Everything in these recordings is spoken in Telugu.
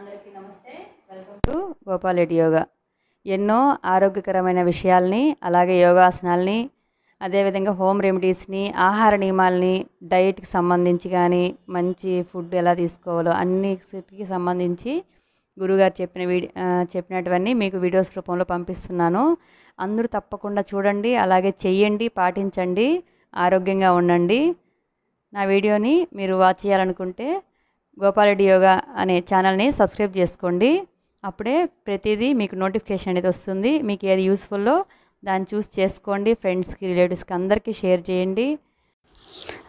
అందరికీ నమస్తే వెల్కమ్ టు గోపాలెడ్డి యోగా ఎన్నో ఆరోగ్యకరమైన విషయాల్ని అలాగే యోగాసనాల్ని అదేవిధంగా హోమ్ రెమెడీస్ని ఆహార నియమాల్ని డైట్కి సంబంధించి కానీ మంచి ఫుడ్ ఎలా తీసుకోవాలో అన్నిటికి సంబంధించి గురుగారు చెప్పిన వీడి చెప్పినటువన్నీ మీకు వీడియోస్ రూపంలో పంపిస్తున్నాను అందరూ తప్పకుండా చూడండి అలాగే చెయ్యండి పాటించండి ఆరోగ్యంగా ఉండండి నా వీడియోని మీరు వాచ్ చేయాలనుకుంటే గోపాలరెడ్డి యోగా అనే ఛానల్ని సబ్స్క్రైబ్ చేసుకోండి అప్పుడే ప్రతిదీ మీకు నోటిఫికేషన్ అనేది వస్తుంది మీకు ఏది యూస్ఫుల్లో దాన్ని చూస్ చేసుకోండి ఫ్రెండ్స్కి రిలేటివ్స్కి అందరికీ షేర్ చేయండి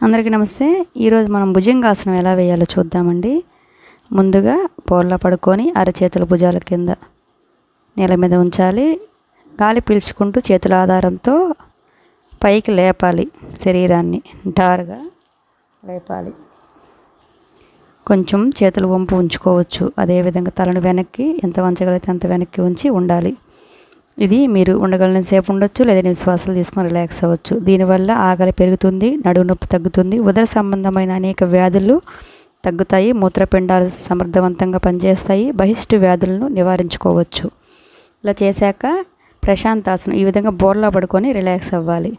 అందరికీ నమస్తే ఈరోజు మనం భుజంగాసనం ఎలా వేయాలో చూద్దామండి ముందుగా బోర్లా పడుకొని అరచేతుల భుజాల కింద నేల మీద ఉంచాలి గాలి పీల్చుకుంటూ చేతుల ఆధారంతో పైకి లేపాలి శరీరాన్ని డారుగా లేపాలి కొంచెం చేతులు వంపు ఉంచుకోవచ్చు అదేవిధంగా తలను వెనక్కి ఎంత వంచగలిగితే అంత వెనక్కి ఉంచి ఉండాలి ఇది మీరు ఉండగలిగిన సేపు ఉండొచ్చు లేదా నిశ్వాసాలు తీసుకొని రిలాక్స్ అవ్వచ్చు దీనివల్ల ఆకలి పెరుగుతుంది నడువు నొప్పి తగ్గుతుంది ఉదర సంబంధమైన అనేక వ్యాధులు తగ్గుతాయి మూత్రపిండాలు సమర్థవంతంగా పనిచేస్తాయి బహిష్టు వ్యాధులను నివారించుకోవచ్చు ఇలా చేశాక ప్రశాంతాసనం ఈ విధంగా బోర్లా పడుకొని రిలాక్స్ అవ్వాలి